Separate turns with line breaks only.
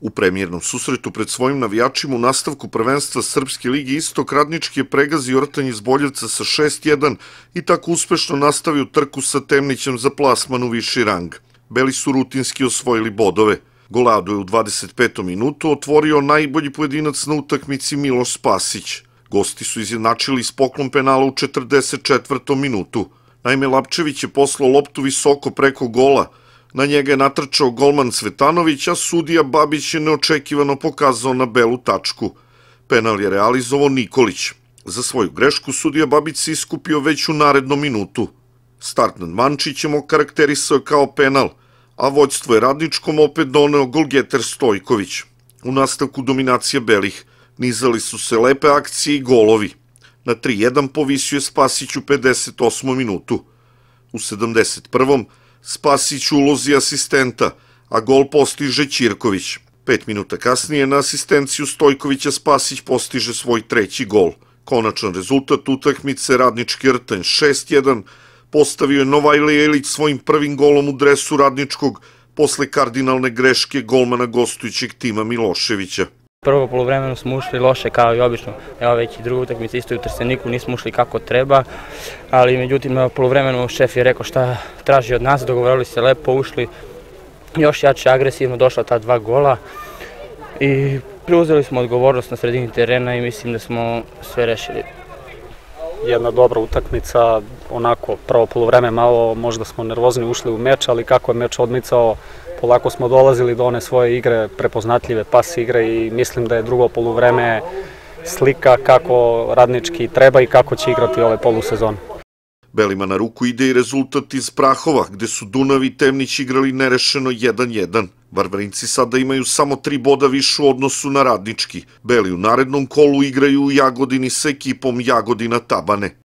U premijernom susretu pred svojim navijačima u nastavku prvenstva Srpske ligi Istok Radnički je pregazio Ortanj iz Boljevca sa 6-1 i tako uspešno nastavio trku sa Temnićem za plasman u viši rang. Beli su rutinski osvojili bodove. Golado je u 25. minutu otvorio najbolji pojedinac na utakmici Miloš Spasić. Gosti su izjednačili s poklom penala u 44. minutu. Naime, Lapčević je poslao loptu visoko preko gola, Na njega je natrčao golman Svetanović, a sudija Babić je neočekivano pokazao na belu tačku. Penal je realizovao Nikolić. Za svoju grešku sudija Babić se iskupio već u narednom minutu. Start nad Mančićem okarakterisao kao penal, a vođstvo je radničkom opet doneo golgeter Stojković. U nastavku dominacije belih nizali su se lepe akcije i golovi. Na 3-1 povisio je Spasić u 58. minutu. U 71. minutu Spasić ulozi asistenta, a gol postiže Ćirković. Pet minuta kasnije na asistenciju Stojkovića Spasić postiže svoj treći gol. Konačan rezultat utakmice Radnički Rtanj 6-1 postavio je Novajlija Ilić svojim prvim golom u dresu Radničkog posle kardinalne greške golmana gostujućeg tima Miloševića
prvo polovremeno smo ušli loše kao i obično. Evo već i druga utakmica isto i u Trsteniku nismo ušli kako treba, ali međutim polovremeno šef je rekao šta traži od nas, dogovorili se lepo, ušli još jače agresivno, došla ta dva gola i preuzeli smo odgovornost na sredini terena i mislim da smo sve
rešili jedna dobra utakmica, onako prvo polovreme malo, možda smo nervozni ušli u meč, ali kako je meč odmicao, polako smo dolazili do one svoje igre, prepoznatljive pas igre i mislim da je drugo polovreme slika kako radnički treba i kako će igrati ove ovaj polusezone.
Belima na ruku ide i rezultat iz Prahova, gde su Dunav i Temnić igrali nerešeno 1-1. Varvarinci sada imaju samo tri boda više u odnosu na radnički. Beli u narednom kolu igraju u Jagodini sa ekipom Jagodina Tabane.